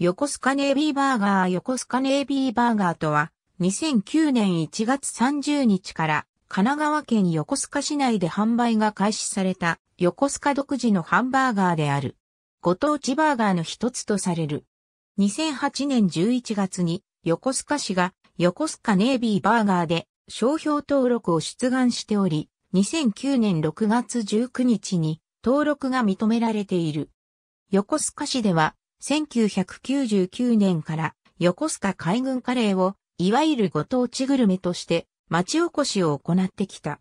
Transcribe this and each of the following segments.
横須賀ネイビーバーガー横須賀ネイビーバーガーとは、2009年1月30日から神奈川県横須賀市内で販売が開始された横須賀独自のハンバーガーである。ご当地バーガーの一つとされる。2008年11月に横須賀市が横須賀ネイビーバーガーで商標登録を出願しており、2009年6月19日に登録が認められている。横須賀市では1999年から横須賀海軍カレーをいわゆるご当地グルメとして町おこしを行ってきた。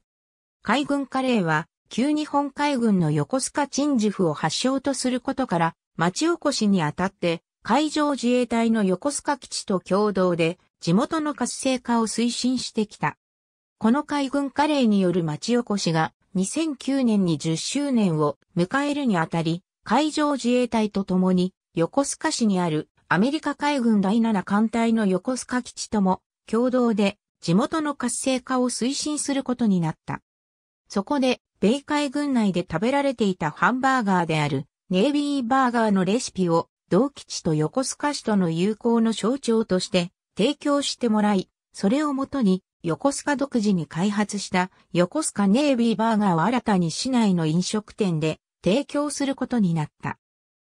海軍カレーは旧日本海軍の横須賀鎮守府を発祥とすることから町おこしにあたって海上自衛隊の横須賀基地と共同で地元の活性化を推進してきた。この海軍カレーによる町おこしが2009年に10周年を迎えるにあたり、海上自衛隊と共に横須賀市にあるアメリカ海軍第7艦隊の横須賀基地とも共同で地元の活性化を推進することになった。そこで、米海軍内で食べられていたハンバーガーであるネイビーバーガーのレシピを同基地と横須賀市との友好の象徴として提供してもらい、それをもとに横須賀独自に開発した横須賀ネイビーバーガーを新たに市内の飲食店で提供することになった。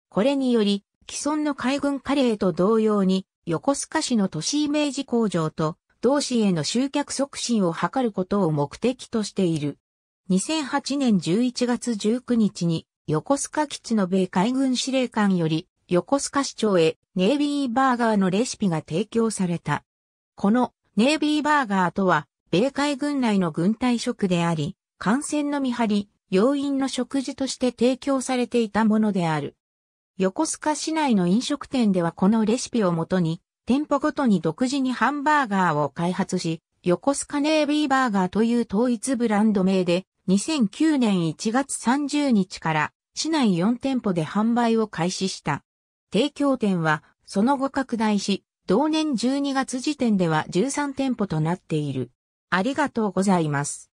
これにより既存の海軍カレーと同様に、横須賀市の都市イメージ向上と、同市への集客促進を図ることを目的としている。2008年11月19日に、横須賀基地の米海軍司令官より、横須賀市長へネイビーバーガーのレシピが提供された。このネイビーバーガーとは、米海軍内の軍隊食であり、艦船の見張り、要員の食事として提供されていたものである。横須賀市内の飲食店ではこのレシピをもとに、店舗ごとに独自にハンバーガーを開発し、横須賀ネイビーバーガーという統一ブランド名で、2009年1月30日から市内4店舗で販売を開始した。提供店はその後拡大し、同年12月時点では13店舗となっている。ありがとうございます。